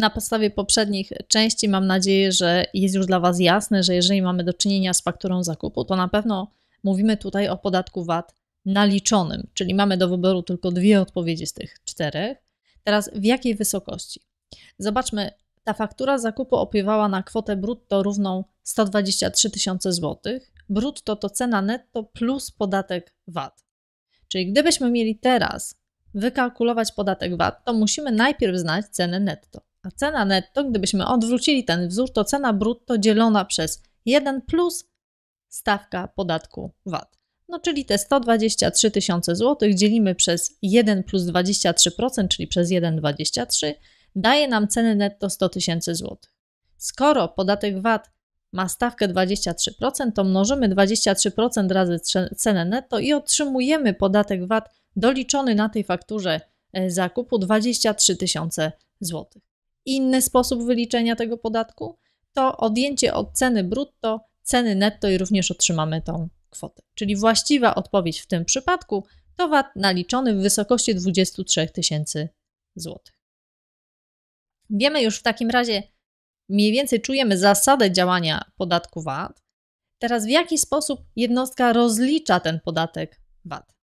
na podstawie poprzednich części mam nadzieję, że jest już dla Was jasne, że jeżeli mamy do czynienia z fakturą zakupu, to na pewno mówimy tutaj o podatku VAT naliczonym, czyli mamy do wyboru tylko dwie odpowiedzi z tych czterech. Teraz w jakiej wysokości? Zobaczmy, ta faktura zakupu opiewała na kwotę brutto równą 123 tysiące złotych. Brutto to cena netto plus podatek VAT. Czyli gdybyśmy mieli teraz wykalkulować podatek VAT, to musimy najpierw znać cenę netto. A cena netto, gdybyśmy odwrócili ten wzór, to cena brutto dzielona przez 1 plus stawka podatku VAT. No czyli te 123 tysiące złotych dzielimy przez 1 plus 23%, czyli przez 1,23, daje nam cenę netto 100 tysięcy złotych. Skoro podatek VAT ma stawkę 23%, to mnożymy 23% razy cenę netto i otrzymujemy podatek VAT doliczony na tej fakturze e, zakupu 23 tysiące złotych inny sposób wyliczenia tego podatku, to odjęcie od ceny brutto ceny netto i również otrzymamy tą kwotę. Czyli właściwa odpowiedź w tym przypadku to VAT naliczony w wysokości 23 tysięcy złotych. Wiemy już w takim razie, mniej więcej czujemy zasadę działania podatku VAT. Teraz w jaki sposób jednostka rozlicza ten podatek VAT?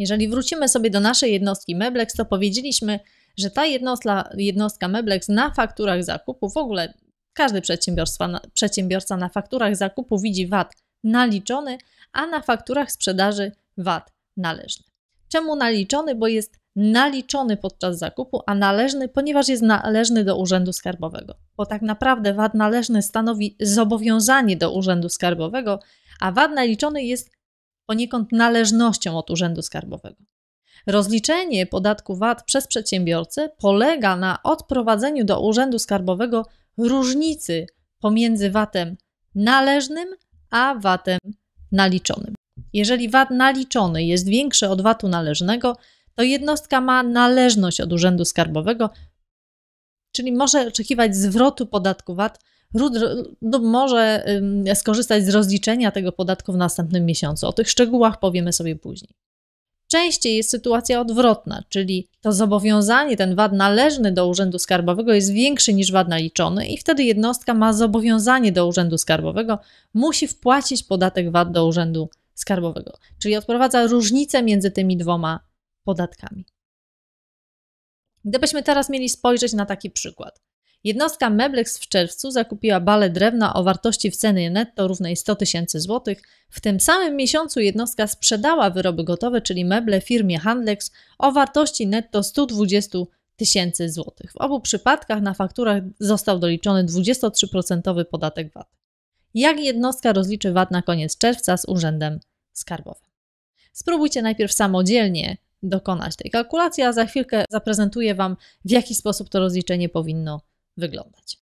Jeżeli wrócimy sobie do naszej jednostki Meblex, to powiedzieliśmy, że ta jednostka, jednostka Meblex na fakturach zakupu, w ogóle każdy przedsiębiorstwa, przedsiębiorca na fakturach zakupu widzi VAT naliczony, a na fakturach sprzedaży VAT należny. Czemu naliczony? Bo jest naliczony podczas zakupu, a należny, ponieważ jest należny do Urzędu Skarbowego. Bo tak naprawdę VAT należny stanowi zobowiązanie do Urzędu Skarbowego, a VAT naliczony jest poniekąd należnością od Urzędu Skarbowego. Rozliczenie podatku VAT przez przedsiębiorcę polega na odprowadzeniu do Urzędu Skarbowego różnicy pomiędzy VAT-em należnym a VAT-em naliczonym. Jeżeli VAT naliczony jest większy od VAT-u należnego, to jednostka ma należność od Urzędu Skarbowego, czyli może oczekiwać zwrotu podatku VAT no, może skorzystać z rozliczenia tego podatku w następnym miesiącu. O tych szczegółach powiemy sobie później. Częściej jest sytuacja odwrotna, czyli to zobowiązanie, ten wad należny do Urzędu Skarbowego jest większy niż VAT naliczony i wtedy jednostka ma zobowiązanie do Urzędu Skarbowego, musi wpłacić podatek VAT do Urzędu Skarbowego, czyli odprowadza różnicę między tymi dwoma podatkami. Gdybyśmy teraz mieli spojrzeć na taki przykład. Jednostka Meblex w czerwcu zakupiła bale drewna o wartości w cenie netto równej 100 tysięcy złotych. W tym samym miesiącu jednostka sprzedała wyroby gotowe, czyli meble firmie Handlex o wartości netto 120 tysięcy złotych. W obu przypadkach na fakturach został doliczony 23% podatek VAT. Jak jednostka rozliczy VAT na koniec czerwca z Urzędem Skarbowym? Spróbujcie najpierw samodzielnie dokonać tej kalkulacji, a za chwilkę zaprezentuję Wam, w jaki sposób to rozliczenie powinno wyglądać.